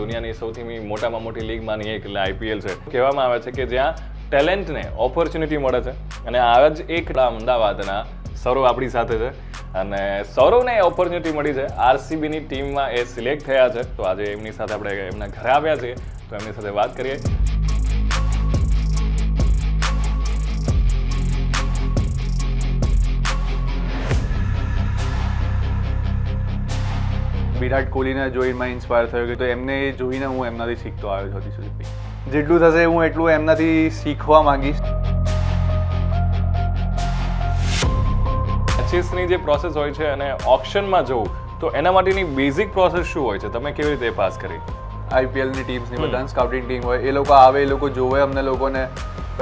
દુનિયાની સૌથી મોટામાં મોટી લીગમાંની એક એટલે આઈપીએલ છે કહેવામાં આવે છે કે જ્યાં ટેલેન્ટને ઓપોર્ચ્યુનિટી મળે છે અને આવા જ એક અમદાવાદના સૌરવ આપણી સાથે છે અને સૌરવને ઓપોર્ચ્યુનિટી મળી છે આરસીબીની ટીમમાં એ સિલેક્ટ થયા છે તો આજે એમની સાથે આપણે એમના ઘરે આવ્યા છીએ તો એમની સાથે વાત કરીએ વિરાટ કોહલીને જોઈને મેં ઇન્સ્પાયર થયો કે તો એમને જોઈને હું એમનાથી શીખતો આવ્યો છું સુધી જેટલું થશે હું એટલું એમનાથી શીખવા માંગીશ પર્ચેસની જે પ્રોસેસ હોય છે અને ઓપ્શનમાં જવું તો એના માટેની બેઝિક પ્રોસેસ શું હોય છે તમે કેવી રીતે પાસ કરી આઈપીએલની ટીમ્સની બધા સ્કાઉટિંગ ટીમ હોય એ લોકો આવે એ લોકો જોવે અમને લોકોને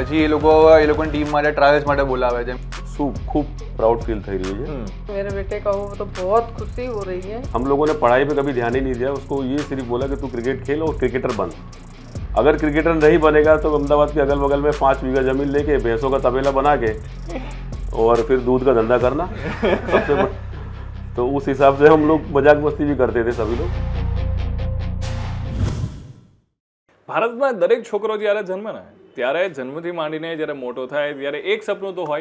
પછી એ લોકો એ લોકોની ટીમ માટે ટ્રાવેલ્સ માટે બોલાવે છે खूब प्राउड फील थी થઈ रही है हम्म। मेरे बेटे का वो तो बहुत खुशी हो रही है हम लोगों ने पढ़ाई पे कभी ध्यान ही नहीं दिया उसको ये सिर्फ बोला कि तू क्रिकेट खेल और क्रिकेटर बन अगर क्रिकेटर नहीं बनेगा तो अहमदाबाद के अगल बगल में पाँच बीघा जमीन लेके भैंसों का तबेला बना के और फिर दूध का धंधा करना सबसे तो उस हिसाब से हम लोग मजाक मस्ती भी करते थे सभी लोग भारत ભારતમાં દરેક છોકરો જ્યારે જન્મે ને ત્યારે જન્મથી માંડીને જ્યારે મોટો થાય तरह एक सपनों तो हो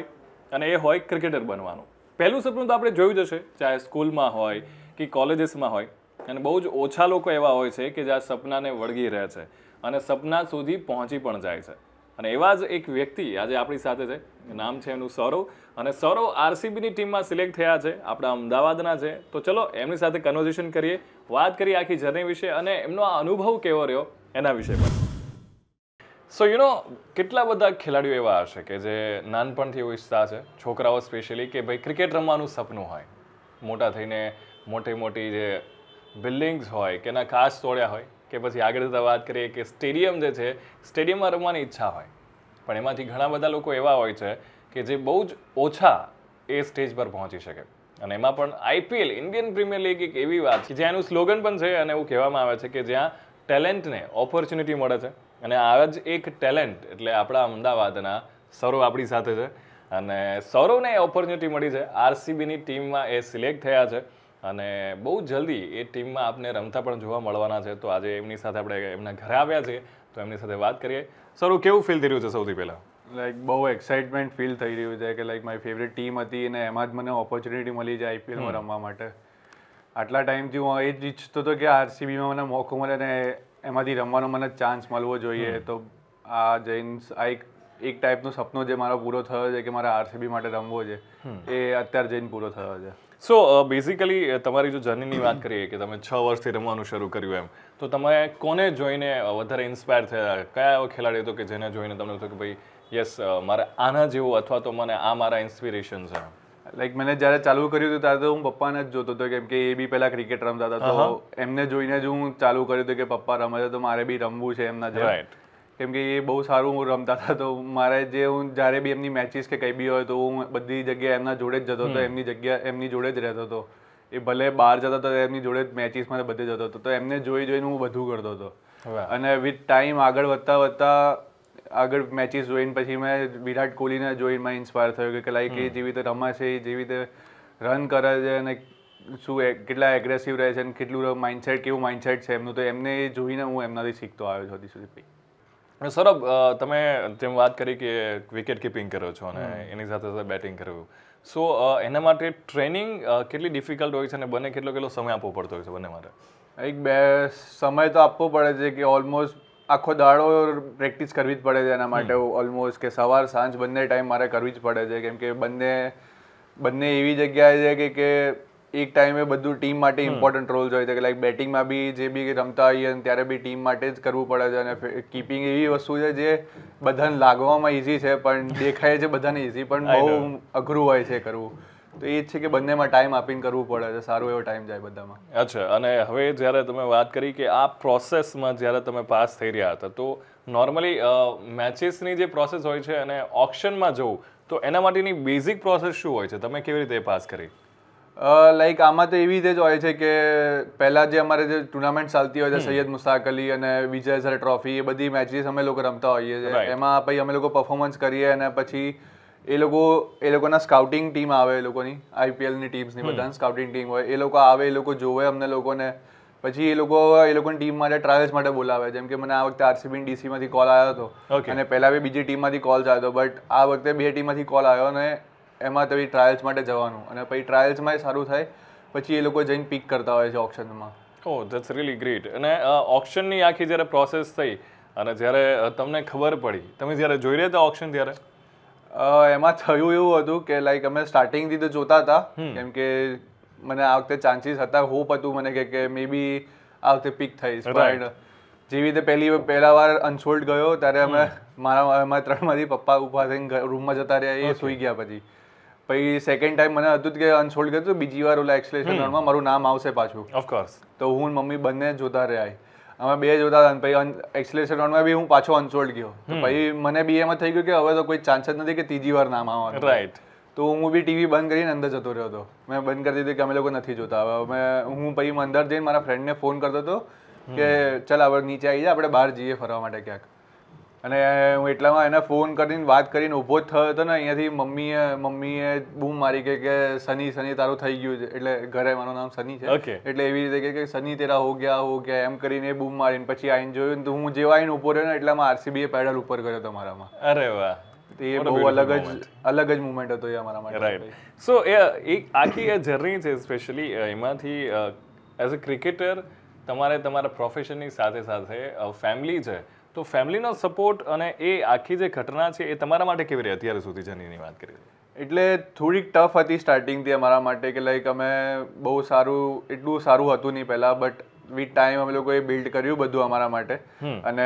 અને એ હોય ક્રિકેટર બનવાનું પહેલું સપનું તો આપણે જોયું જશે હશે ચાહે સ્કૂલમાં હોય કે કોલેજીસમાં હોય અને બહુ જ ઓછા લોકો એવા હોય છે કે જે આ સપનાને વળગી રહે છે અને સપના સુધી પહોંચી પણ જાય છે અને એવા જ એક વ્યક્તિ આજે આપણી સાથે છે નામ છે એનું સૌરવ અને સૌરવ આરસીબીની ટીમમાં સિલેક્ટ થયા છે આપણા અમદાવાદના છે તો ચલો એમની સાથે કન્વર્ઝેશન કરીએ વાત કરીએ આખી જર્ની વિશે અને એમનો આ અનુભવ કેવો રહ્યો એના વિશે પણ સો યુ નો કેટલા બધા ખેલાડીઓ એવા હશે કે જે નાનપણથી એવો ઈચ્છતા છે છોકરાઓ સ્પેશિયલી કે ભાઈ ક્રિકેટ રમવાનું સપનું હોય મોટા થઈને મોટી મોટી જે બિલ્ડિંગ્સ હોય કે એના કાચ તોડ્યા હોય કે પછી આગળ જતાં વાત કરીએ કે સ્ટેડિયમ જે છે સ્ટેડિયમમાં રમવાની ઈચ્છા હોય પણ એમાંથી ઘણા બધા લોકો એવા હોય છે કે જે બહુ જ ઓછા એ સ્ટેજ પર પહોંચી શકે અને એમાં પણ આઈપીએલ ઇન્ડિયન પ્રીમિયર લીગ એક એવી વાત છે જ્યાં એનું સ્લોગન પણ છે અને એવું કહેવામાં આવે છે કે જ્યાં ટેલેન્ટને ઓપોર્ચ્યુનિટી મળે છે અને આવા જ એક ટેલેન્ટ એટલે આપણા અમદાવાદના સૌરવ આપણી સાથે છે અને સૌરવને ઓપોર્ચ્યુનિટી મળી છે આરસીબીની ટીમમાં એ સિલેક્ટ થયા છે અને બહુ જલ્દી એ ટીમમાં આપણે રમતા પણ જોવા મળવાના છે તો આજે એમની સાથે આપણે એમના ઘરે આવ્યા છીએ તો એમની સાથે વાત કરીએ સૌરવ કેવું ફીલ થઈ રહ્યું છે સૌથી પહેલાં લાઈક બહુ એક્સાઇટમેન્ટ ફીલ થઈ રહ્યું છે કે લાઈક મારી ફેવરેટ ટીમ હતી અને એમાં જ મને ઓપોર્ચ્યુનિટી મળી જાય આઈપીએલમાં રમવા માટે આટલા ટાઈમથી હું એ જ ઈચ્છતો હતો કે આરસીબીમાં મને મોકો મળે અને એમાંથી રમવાનો મને ચાન્સ મળવો જોઈએ તો આ જૈન્સ આ એક એક ટાઈપનો સપનો જે મારો પૂરો થયો છે કે મારે આરસીબી માટે રમવો છે એ અત્યારે જૈન પૂરો થયો છે સો બેઝિકલી તમારી જો જર્નીની વાત કરીએ કે તમે છ વર્ષથી રમવાનું શરૂ કર્યું એમ તો તમે કોને જોઈને વધારે ઇન્સ્પાયર થયા કયા એવો ખેલાડી હતો કે જેને જોઈને તમને કે ભાઈ યસ મારે આના જેવું અથવા તો મને આ મારા ઇન્સ્પિરેશન છે લાઈક મને જ્યારે ચાલુ કર્યું હતું ત્યારે તો હું પપ્પાને જ જોતો હતો કેમ કે એ બી પહેલા ક્રિકેટ રમતા હતા તો એમને જોઈને જ હું ચાલુ કર્યું હતું કે પપ્પા રમે છે તો મારે બી રમવું છે એમના જેમ કેમ કે એ બહુ સારું હું રમતા હતા તો મારે જે હું જ્યારે બી એમની મેચિસ કે કંઈ બી હોય તો હું બધી જગ્યાએ એમના જોડે જ જતો હતો એમની જગ્યા એમની જોડે જ રહેતો હતો એ ભલે બહાર જતા હતા એમની જોડે જ મેચિસમાં બધે જતો હતો તો એમને જોઈ જોઈને હું બધું કરતો હતો અને વિથ ટાઈમ આગળ વધતા વધતા આગળ મેચીસ જોઈને પછી મેં વિરાટ કોહલીને જોઈને મેં ઇન્સ્પાયર થયો કે લાઈક એ જેવી રીતે રમે છે એ જેવી રીતે રન કરે છે અને શું કેટલા એગ્રેસિવ રહે છે અને કેટલું માઇન્ડસેટ કેવું માઇન્ડસેટ છે એમનું તો એમને જોઈને હું એમનાથી શીખતો આવ્યો છું હજી સુધી ભાઈ સૌરભ તમે જેમ વાત કરી કે વિકેટ કીપિંગ કરો છો અને એની સાથે સાથે બેટિંગ કરવું સો એના માટે ટ્રેનિંગ કેટલી ડિફિકલ્ટ હોય છે અને બંને કેટલો કેટલો સમય આપવો પડતો હોય છે બંને માટે એક બે સમય તો આપવો પડે છે કે ઓલમોસ્ટ આખો દાડો પ્રેક્ટિસ કરવી જ પડે છે એના માટે ઓલમોસ્ટ કે સવાર સાંજ બંને ટાઈમ મારે કરવી જ પડે છે કેમ કે બંને બંને એવી જગ્યાએ છે કે કે એક ટાઈમે બધું ટીમ માટે ઇમ્પોર્ટન્ટ રોલ હોય છે કે લાઈક બેટિંગમાં બી જે બી રમતા હોઈએ ત્યારે બી ટીમ માટે જ કરવું પડે છે અને કીપિંગ એવી વસ્તુ છે જે બધાને લાગવામાં ઇઝી છે પણ દેખાય છે બધાને ઇઝી પણ બહુ અઘરું હોય છે કરવું તો એ છે કે બંનેમાં ટાઈમ આપીને કરવું પડે છે સારો એવો ટાઈમ જાય બધામાં અચ્છા અને હવે જ્યારે તમે વાત કરી કે આ પ્રોસેસમાં જ્યારે તમે પાસ થઈ રહ્યા હતા તો નોર્મલી મેચિસની જે પ્રોસેસ હોય છે અને ઓપ્શનમાં જવું તો એના માટેની બેઝિક પ્રોસેસ શું હોય છે તમે કેવી રીતે પાસ કરી લાઈક આમાં તો એવી રીતે જ હોય છે કે પહેલાં જે અમારે જે ટુર્નામેન્ટ ચાલતી હોય છે સૈયદ મુસ્તાક અલી અને વિજય સર ટ્રોફી એ બધી મેચીસ અમે લોકો રમતા હોઈએ છીએ એમાં પછી અમે લોકો પરફોર્મન્સ કરીએ અને પછી એ લોકો એ લોકોના સ્કાઉટિંગ ટીમ આવે એ લોકોની આઈપીએલની ટીમ્સની બધા સ્કાઉટિંગ ટીમ હોય એ લોકો આવે એ લોકો જોવે અમને લોકોને પછી એ લોકો એ લોકોની ટીમ માટે ટ્રાયલ્સ માટે બોલાવે જેમ કે મને આ વખતે આરસીબી ડીસીમાંથી કોલ આવ્યો હતો અને પહેલાં બી બીજી ટીમમાંથી કોલ આવ્યો હતો બટ આ વખતે બે ટીમમાંથી કોલ આવ્યો અને એમાં તો ટ્રાયલ્સ માટે જવાનું અને પછી ટ્રાયલ્સમાં સારું થાય પછી એ લોકો જઈને પિક કરતા હોય છે ઓપ્શનમાં ઓ ધેટ્સ રિયલી ગ્રેટ અને ઓપ્શનની આખી જ્યારે પ્રોસેસ થઈ અને જ્યારે તમને ખબર પડી તમે જ્યારે જોઈ રહ્યા હતા ઓપ્શન ત્યારે એમાં થયું એવું હતું કે લાઈક અમે સ્ટાર્ટિંગથી તો જોતા હતા કેમ કે મને આ વખતે ચાન્સીસ હતા હોપ હતું મને કે મે બી આ વખતે પિક થઈશ પણ જેવી રીતે પહેલી પહેલા વાર અનસોલ્ડ ગયો ત્યારે અમે મારા અમારા ત્રણમાંથી પપ્પા ઊભા થઈને રૂમમાં જતા રહ્યા એ સુઈ ગયા પછી પછી સેકન્ડ ટાઈમ મને હતું કે અનસોલ્ડ કર્યું બીજી વાર ઓલા એક્સલેશન મારું નામ આવશે પાછું ઓફકોર્સ તો હું મમ્મી બંને જોતા રહ્યા અમે બે જોતા હતા પછી એક્સલેશન રાઉન્ડમાં બી હું પાછો અનસોલ્ડ ગયો પછી મને બી એમાં થઈ ગયું કે હવે તો કોઈ ચાન્સ જ નથી કે ત્રીજી વાર નામ આવવાનું રાઈટ તો હું બી ટીવી બંધ કરીને અંદર જતો રહ્યો હતો મેં બંધ કરી દીધી કે અમે લોકો નથી જોતા હવે મેં હું પછી અંદર જઈને મારા ફ્રેન્ડને ફોન કરતો હતો કે ચાલ હવે નીચે આવી જાય આપણે બહાર જઈએ ફરવા માટે ક્યાંક અને હું એટલામાં એને ફોન કરીને વાત કરીને ઊભો જ થયો હતો ને અહીંયાથી મમ્મીએ મમ્મીએ બૂમ મારી કે કે સની સની તારું થઈ ગયું છે એટલે ઘરે મારું નામ સની છે એટલે એવી રીતે કે સની તેરા હો ગયા હો ગયા એમ કરીને બૂમ મારીને પછી આઈને જોયું તો હું જેવા આઈને ઊભો રહ્યો ને એટલામાં આરસીબીએ પેડલ ઉપર કર્યો તમારામાં અરે વાહ એ બહુ અલગ જ અલગ જ મુમેન્ટ હતો એ અમારા માટે રાઈટ સો એ એક આખી એ જર્ની છે સ્પેશિયલી એમાંથી એઝ અ ક્રિકેટર તમારે તમારા પ્રોફેશનની સાથે સાથે ફેમિલી છે તો ફેમિલીનો સપોર્ટ અને એ આખી જે ઘટના છે એ તમારા માટે કેવી રહી અત્યારે સુધી જનીની વાત કરી એટલે થોડીક ટફ હતી સ્ટાર્ટિંગથી અમારા માટે કે લાઈક અમે બહુ સારું એટલું સારું હતું નહીં પહેલા બટ વિથ ટાઈમ અમે લોકોએ બિલ્ડ કર્યું બધું અમારા માટે અને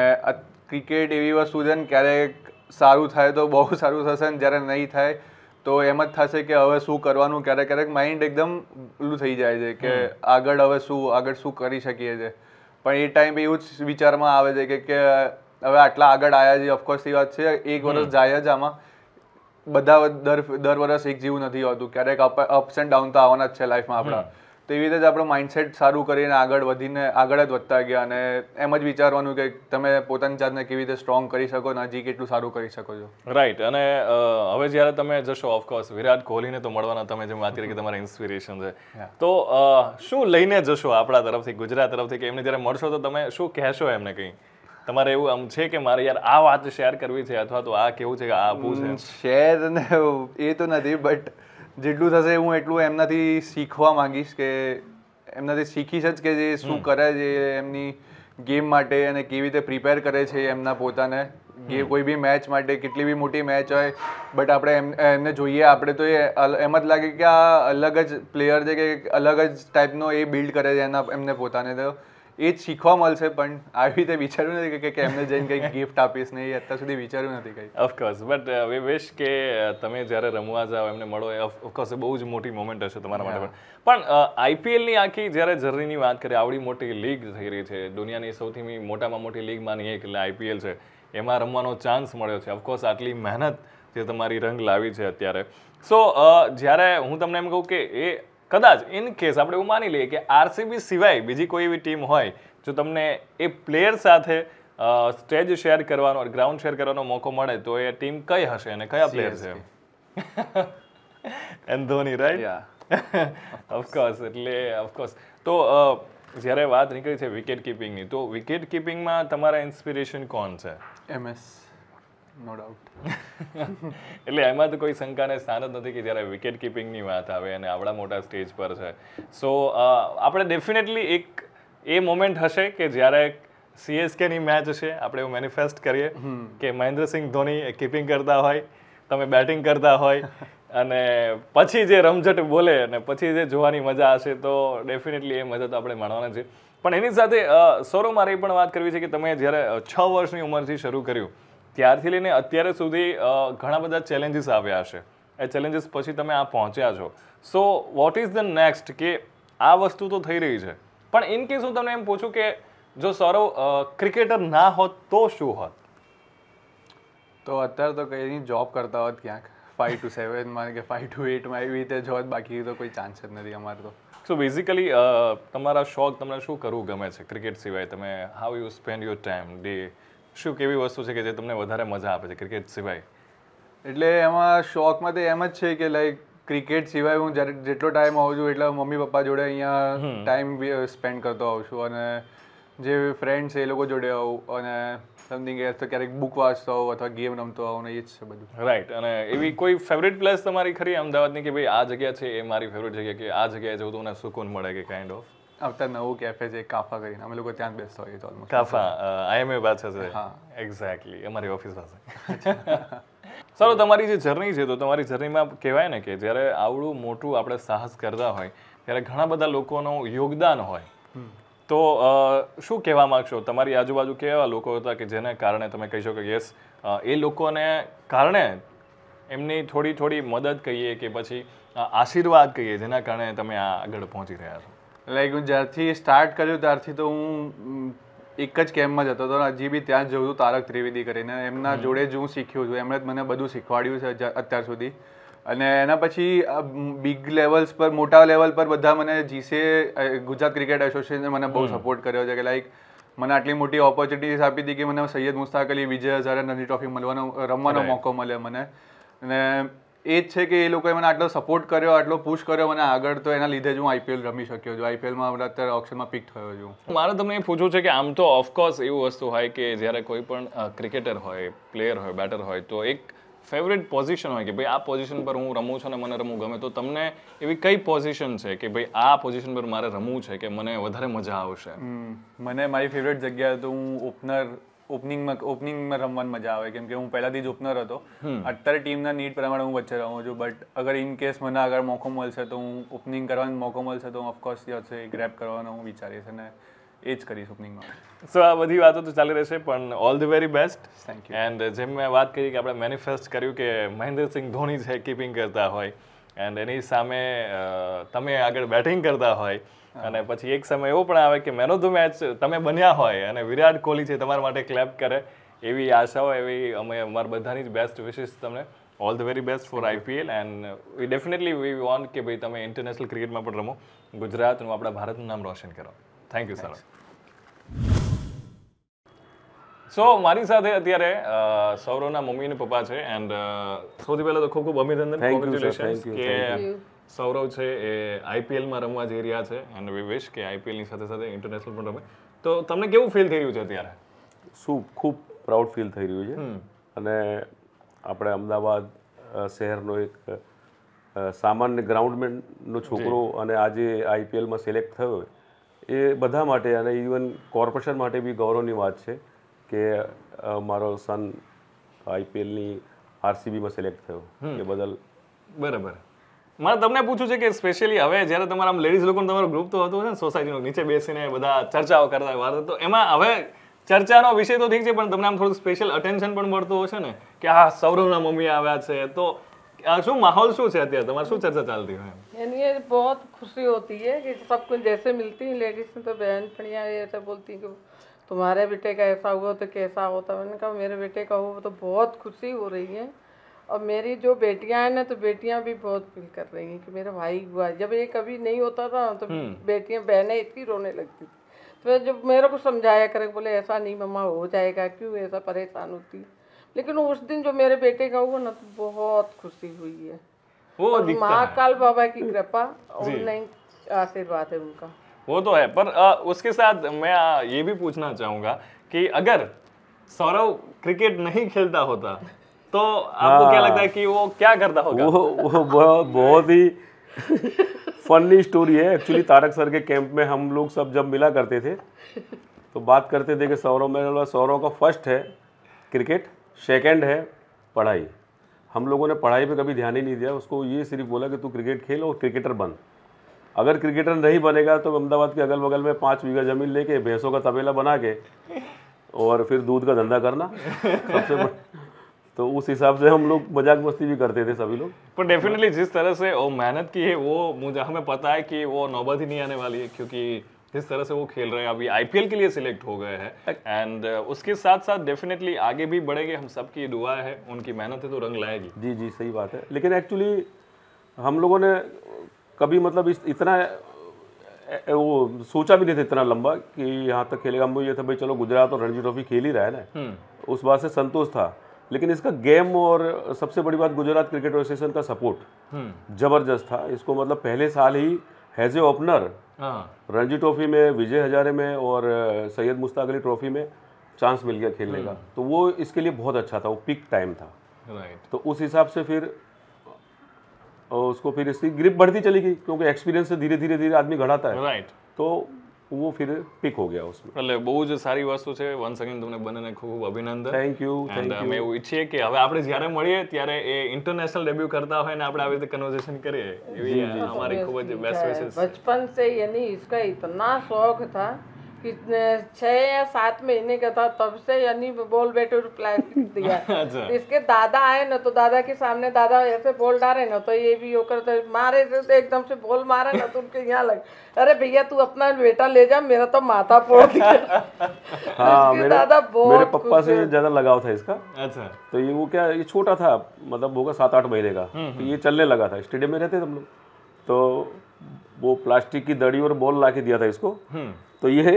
ક્રિકેટ એવી વસ્તુ છે ને ક્યારેક સારું થાય તો બહુ સારું થશે ને જ્યારે નહીં થાય તો એમ જ થશે કે હવે શું કરવાનું ક્યારેક ક્યારેક માઇન્ડ એકદમ ઓલું થઈ જાય છે કે આગળ હવે શું આગળ શું કરી શકીએ છીએ પણ એ ટાઈમ એવું જ વિચારમાં આવે છે કે કે હવે આટલા આગળ આવ્યા છે ઓફકોર્સ એ વાત છે એક વર્ષ જાય જ આમાં બધા દર દર વર્ષ એક જેવું નથી હોતું ક્યારેક અપ્સ એન્ડ ડાઉન તો આવવાના જ છે લાઈફમાં આપણા તો એવી રીતે જ આપણું માઇન્ડસેટ સારું કરીને આગળ વધીને આગળ જ વધતા ગયા અને એમ જ વિચારવાનું કે તમે પોતાની જાતને કેવી રીતે સ્ટ્રોંગ કરી શકો અને હજી કેટલું સારું કરી શકો છો રાઈટ અને હવે જ્યારે તમે જશો ઓફકોર્સ વિરાટ કોહલીને તો મળવાના તમે જેમ વાત કરી કે તમારા ઇન્સ્પિરેશન છે તો શું લઈને જશો આપણા તરફથી ગુજરાત તરફથી કે એમને જ્યારે મળશો તો તમે શું કહેશો એમને કંઈ તમારે એવું આમ છે કે મારે યાર આ વાત શેર કરવી છે અથવા તો આ કેવું છે કે આ આપવું છે શેર ને એ તો નથી બટ જેટલું થશે હું એટલું એમનાથી શીખવા માંગીશ કે એમનાથી શીખીશ જ કે જે શું કરે છે એમની ગેમ માટે અને કેવી રીતે પ્રિપેર કરે છે એમના પોતાને કે કોઈ બી મેચ માટે કેટલી બી મોટી મેચ હોય બટ આપણે એમને જોઈએ આપણે તો એ એમ જ લાગે કે આ અલગ જ પ્લેયર છે કે અલગ જ ટાઈપનો એ બિલ્ડ કરે છે એના એમને પોતાને તો એ જ શીખવા મળશે પણ આવી રીતે વિચાર્યું નથી કે એમને જઈને કંઈક ગિફ્ટ આપીશ ને એ અત્યાર સુધી વિચાર્યું નથી કંઈ ઓફકોર્સ બટ વી વિશ કે તમે જ્યારે રમવા જાઓ એમને મળો એ ઓફકોર્સ બહુ જ મોટી મોમેન્ટ હશે તમારા માટે પણ આઈપીએલની આખી જ્યારે જર્નીની વાત કરીએ આવડી મોટી લીગ થઈ રહી છે દુનિયાની સૌથી મોટામાં મોટી લીગમાંની એક એટલે આઈપીએલ છે એમાં રમવાનો ચાન્સ મળ્યો છે ઓફકોર્સ આટલી મહેનત જે તમારી રંગ લાવી છે અત્યારે સો જ્યારે હું તમને એમ કહું કે એ કદાચ ઇન કેસ આપણે એવું માની લઈએ કે આરસીબી સિવાય બીજી કોઈ એવી ટીમ હોય જો તમને એ પ્લેયર સાથે સ્ટેજ શેર કરવાનો ગ્રાઉન્ડ શેર કરવાનો મોકો મળે તો એ ટીમ કઈ હશે અને કયા પ્લેયર છે એન્ડ ધોની રાઈટ ઓફકોર્સ એટલે ઓફકોર્સ તો જ્યારે વાત નીકળી છે વિકેટ કીપિંગની તો વિકેટ કીપિંગમાં તમારા ઇન્સ્પિરેશન કોણ છે એમએસ નો ડાઉટ એટલે એમાં તો કોઈ શંકાને સ્થાન જ નથી કે જ્યારે વિકેટ કીપિંગની વાત આવે અને આવડા મોટા સ્ટેજ પર છે સો આપણે ડેફિનેટલી એક એ મોમેન્ટ હશે કે જ્યારે સીએસકેની મેચ હશે આપણે એવું મેનિફેસ્ટ કરીએ કે મહેન્દ્રસિંહ ધોની કીપિંગ કરતા હોય તમે બેટિંગ કરતા હોય અને પછી જે રમઝટ બોલે અને પછી જે જોવાની મજા હશે તો ડેફિનેટલી એ મજા તો આપણે માણવાના છે પણ એની સાથે સૌરવ મારે એ પણ વાત કરવી છે કે તમે જ્યારે છ વર્ષની ઉંમરથી શરૂ કર્યું ત્યારથી લઈને અત્યારે સુધી ઘણા બધા ચેલેન્જીસ આવ્યા હશે એ ચેલેન્જીસ પછી તમે આ પહોંચ્યા છો so what is the next કે આ વસ્તુ તો થઈ રહી છે પણ ઇન કેસ હું તમને એમ પૂછું કે જો સૌરવ ક્રિકેટર ના હોત તો શું હોત તો અત્યારે તો કંઈની જોબ કરતા હોત ક્યાંક ફાઈવ ટુ સેવનમાં કે ફાઈવ ટુ એટમાં એવી રીતે જ હોત બાકી તો કોઈ ચાન્સ જ નથી અમારે તો સો બેઝિકલી તમારા શોખ તમને શું કરવું ગમે છે ક્રિકેટ સિવાય તમે how you spend your time day શું કેવી વસ્તુ છે કે જે તમને વધારે મજા આપે છે ક્રિકેટ સિવાય એટલે એમાં શોખમાં તો એમ જ છે કે લાઈક ક્રિકેટ સિવાય હું જ્યારે જેટલો ટાઈમ આવું છું એટલે મમ્મી પપ્પા જોડે અહીંયા ટાઈમ સ્પેન્ડ કરતો આવું છું અને જે ફ્રેન્ડ્સ એ લોકો જોડે આવું અને સમથિંગ એલ્સ તો ક્યારેક બુક વાંચતો હોઉં અથવા ગેમ રમતો આવું ને એ જ છે બધું રાઈટ અને એવી કોઈ ફેવરેટ પ્લેસ તમારી ખરી અમદાવાદની કે ભાઈ આ જગ્યા છે એ મારી ફેવરેટ જગ્યા કે આ જગ્યાએ જવું તો મને સુકૂન મળે કે કાઇન્ડ ઓફ આવતા નવું કેફે છે કાફા કરીને અમે લોકો ત્યાં જ બેસતા હોઈએ ઓલમોસ્ટ કાફા આઈએમએ પાસે છે હા એક્ઝેક્ટલી અમારી ઓફિસ પાસે સારું તમારી જે જર્ની છે તો તમારી જર્નીમાં કહેવાય ને કે જ્યારે આવડું મોટું આપણે સાહસ કરતા હોય ત્યારે ઘણા બધા લોકોનું યોગદાન હોય તો શું કહેવા માગશો તમારી આજુબાજુ કેવા લોકો હતા કે જેને કારણે તમે કહી શકો યસ એ લોકોને કારણે એમની થોડી થોડી મદદ કહીએ કે પછી આશીર્વાદ કહીએ જેના કારણે તમે આગળ પહોંચી રહ્યા છો લાઈક હું જ્યારથી સ્ટાર્ટ કર્યું ત્યારથી તો હું એક જ કેમ્પમાં જતો હતો હજી બી ત્યાં જ જઉં છું તારક ત્રિવેદી કરીને એમના જોડે જ હું શીખ્યો છું એમણે જ મને બધું શીખવાડ્યું છે અત્યાર સુધી અને એના પછી બિગ લેવલ્સ પર મોટા લેવલ પર બધા મને જીસે ગુજરાત ક્રિકેટ એસોસિએશને મને બહુ સપોર્ટ કર્યો છે કે લાઈક મને આટલી મોટી ઓપોર્ચ્યુનિટીઝ આપી હતી કે મને સૈયદ મુસ્તાક અલી વિજય હઝારે રણજી ટ્રોફી મળવાનો રમવાનો મોકો મળે મને અને એ જ છે કે એ લોકોએ મને આટલો સપોર્ટ કર્યો આટલો પુશ કર્યો મને આગળ તો એના લીધે જ હું આઈપીએલ રમી શક્યો છું આઈપીએલમાં અત્યારે ઓપ્શનમાં પિક થયો છું મારે તમને એ પૂછવું છે કે આમ તો ઓફકોર્સ એવું વસ્તુ હોય કે જ્યારે કોઈ પણ ક્રિકેટર હોય પ્લેયર હોય બેટર હોય તો એક ફેવરેટ પોઝિશન હોય કે ભાઈ આ પોઝિશન પર હું રમું છું અને મને રમવું ગમે તો તમને એવી કઈ પોઝિશન છે કે ભાઈ આ પોઝિશન પર મારે રમવું છે કે મને વધારે મજા આવશે મને મારી ફેવરેટ જગ્યાએ તો હું ઓપનર ઓપનિંગમાં ઓપનિંગમાં રમવાની મજા આવે કેમ કે હું પહેલાથી જ ઓપનર હતો અત્યારે ટીમના નીડ પ્રમાણે હું વચ્ચે રહું છું બટ અગર ઇન કેસ મને આગળ મોકો મળશે તો હું ઓપનિંગ કરવાનો મોકો મળશે તો હું ઓફકોર્સ છે ગ્રેપ કરવાનો હું વિચારીશ અને એ જ કરીશ ઓપનિંગમાં સો આ બધી વાતો તો ચાલી રહેશે પણ all the very best thank you and જેમ મેં વાત કરી કે આપણે મેનિફેસ્ટ કર્યું કે મહેન્દ્રસિંહ ધોની છે કીપિંગ કરતા હોય એન્ડ એની સામે તમે આગળ બેટિંગ કરતા હોય અને પછી એક સમય એવો પણ આવે કે મેન ઓફ ધ મેચ તમે બન્યા હોય અને વિરાટ કોહલી છે તમારા માટે ક્લેપ કરે એવી આશાઓ એવી અમે અમારા બધાની જ બેસ્ટ વિશેષ તમને all the very best for IPL and we definitely we want કે ભાઈ તમે ઇન્ટરનેશનલ ક્રિકેટમાં પણ રમો ગુજરાતનું આપણા ભારતનું નામ રોશન કરો થેન્ક યુ સર સો મારી સાથે અત્યારે સૌરવના મમ્મી અને પપ્પા છે એન્ડ સૌથી પહેલાં તો ખૂબ ખૂબ અભિનંદન કોંગ્રેચ્યુલેશન કે સૌરવ છે એ આઈપીએલમાં રમવા જઈ રહ્યા છે અને વી વિશ કે આઈપીએલની સાથે સાથે ઇન્ટરનેશનલ પણ રમે તો તમને કેવું ફીલ થઈ રહ્યું છે અત્યારે શું ખૂબ પ્રાઉડ ફીલ થઈ રહ્યું છે અને આપણે અમદાવાદ શહેરનો એક સામાન્ય ગ્રાઉન્ડમેનનો છોકરો અને આજે આઈપીએલમાં સિલેક્ટ થયો એ બધા માટે અને ઇવન કોર્પોરેશન માટે બી ગૌરવની વાત છે કે મારો સન આઈપીએલની આરસીબીમાં સિલેક્ટ થયો એ બદલ બરાબર મારે તમને પૂછવું છે કે સ્પેશિયલી હવે જ્યારે તમારા આમ લેડીઝ લોકોનું તમારું ગ્રુપ તો હતું ને સોસાયટીનું નીચે બેસીને બધા ચર્ચાઓ કરતા વાર તો એમાં હવે ચર્ચાનો વિષય તો ઠીક છે પણ તમને આમ થોડું સ્પેશિયલ અટેન્શન પણ મળતું હશે ને કે હા સૌરવના મમ્મી આવ્યા છે તો શું માહોલ શું છે અત્યારે તમારે શું ચર્ચા ચાલતી હોય એની બહુ ખુશી હોતી होती કે कि सबको जैसे मिलती है लेडीज में तो बहन फड़ियाँ ऐसा बोलती બેટે कि तुम्हारे बेटे તો કેસા હોતા तो कैसा होता मैंने कहा मेरे बेटे का हुआ तो बहुत खुशी और मेरी जो बेटियां हैं ना तो बेटियां भी बहुत फील कर रही हैं कि मेरा भाई हुआ जब ये कभी नहीं होता था तो हम्म। बेटियां बहनें इतनी रोने लगती थी तो जब मेरे को समझाया करे बोले ऐसा नहीं मम्मा हो जाएगा क्यों ऐसा परेशान होती लेकिन उस दिन जो मेरे बेटे का हुआ ना तो बहुत खुशी हुई है वो महाकाल बाबा की हम्म। कृपा ऑनलाइन आशीर्वाद है उनका वो तो है पर आ, उसके साथ मैं आ, ये भी पूछना चाहूँगा कि अगर सौरव क्रिकेट नहीं खेलता होता तो आपको हाँ, क्या लगता है हाँ। कि वो क्या करता होगा वो वो बहुत बहुत ही फनी स्टोरी है एक्चुअली तारक सर के कैंप में हम लोग सब जब मिला करते थे तो बात करते थे कि सौरव में बोला सौरव का फर्स्ट है क्रिकेट सेकंड है पढ़ाई हम लोगों ने पढ़ाई पे कभी ध्यान ही नहीं दिया उसको ये सिर्फ बोला कि तू क्रिकेट खेल और क्रिकेटर बन अगर क्रिकेटर नहीं बनेगा तो अहमदाबाद के अगल बगल में पाँच बीघा ज़मीन लेके भैंसों का तबेला बना के और फिर दूध का धंधा करना सबसे तो उस हिसाब से हम लोग मजाक मस्ती भी करते थे सभी लोग पर डेफिनेटली जिस तरह से वो मेहनत की है वो मुझे हमें पता है कि वो नौबत ही नहीं आने वाली है क्योंकि जिस तरह से वो खेल रहे हैं अभी आईपीएल के लिए सिलेक्ट हो गए हैं एंड उसके साथ साथ डेफिनेटली आगे भी बढ़ेंगे हम सबकी दुआ है उनकी मेहनत है तो रंग लाएगी जी जी सही बात है लेकिन एक्चुअली हम लोगों ने कभी मतलब इतना वो सोचा भी नहीं था इतना लंबा कि यहाँ तक खेलेगा हम ये था भाई चलो गुजरात और रणजी ट्रॉफी खेल ही रहा है ना हम्म। उस बात से संतोष था लेकिन इसका गेम और सबसे बड़ी बात गुजरात क्रिकेट एसोसिएशन का सपोर्ट हम्म। जबरदस्त था इसको मतलब पहले साल ही has a opener Ranji Trophy में विजय हजारे में और सैयद मुश्ताक अली ट्रॉफी में चांस मिल गया खेलने का हम्म। तो वो इसके लिए बहुत अच्छा था वो पिक टाइम था तो उस हिसाब से फिर उसको फिर इसकी ग्रिप बढ़ती चली गई क्योंकि एक्सपीरियंस से धीरे धीरे धीरे आदमी घड़ाता है तो वो फिर पिक हो गया उसमें એટલે બહુ જ સારી વસ્તુ છે વન્સ અગેન તમને બંનેને ખૂબ ખૂબ અભિનંદન થેન્ક યુ એન્ડ અમે એવું ઈચ્છીએ કે હવે આપણે જ્યારે મળીએ ત્યારે એ ઇન્ટરનેશનલ ડેબ્યુ કરતા હોય ને આપણે આવી રીતે કન્વર્ઝેશન કરીએ એવી અમારી ખૂબ જ બેસ્ટ વિશેસ બચપન સે યની ઇસકા ઇતના શોખ થા छह या सात महीने का था तब से यानी बोल बेटे प्लास्टिक दिया अच्छा। इसके दादा आए ना तो दादा के सामने दादा ऐसे बोल डाले ना तो ये भी होकर तो मारे तो एकदम से बोल मारे ना तो उनके यहाँ लग अरे भैया तू अपना बेटा ले जा मेरा तो माता फोड़ दिया हाँ, मेरे, दादा मेरे पप्पा से ज्यादा लगाव था इसका अच्छा तो ये वो क्या ये छोटा था मतलब होगा सात आठ महीने का हम्म, तो हम्म। ये चलने लगा था स्टेडियम में रहते थे हम लोग तो वो प्लास्टिक की दड़ी और बॉल ला के दिया था इसको हम्म। तो ये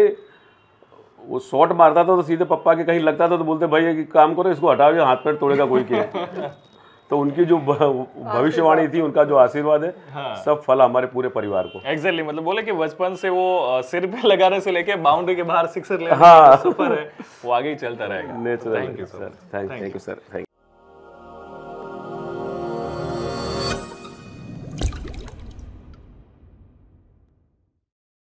वो शॉट मारता था तो सीधे पप्पा के कहीं लगता था तो बोलते भाई कि काम करो इसको हटाओ या हाथ पैर तोड़ेगा कोई के तो उनकी जो भविष्यवाणी थी उनका जो आशीर्वाद है हाँ। सब फला हमारे पूरे परिवार को एग्जैक्टली exactly, मतलब बोले कि बचपन से वो सिर पे लगाने से लेके बाउंड्री के बाहर सिक्सर ले हाँ। सुपर है वो आगे ही चलता रहेगा thank you sir thank you sir thank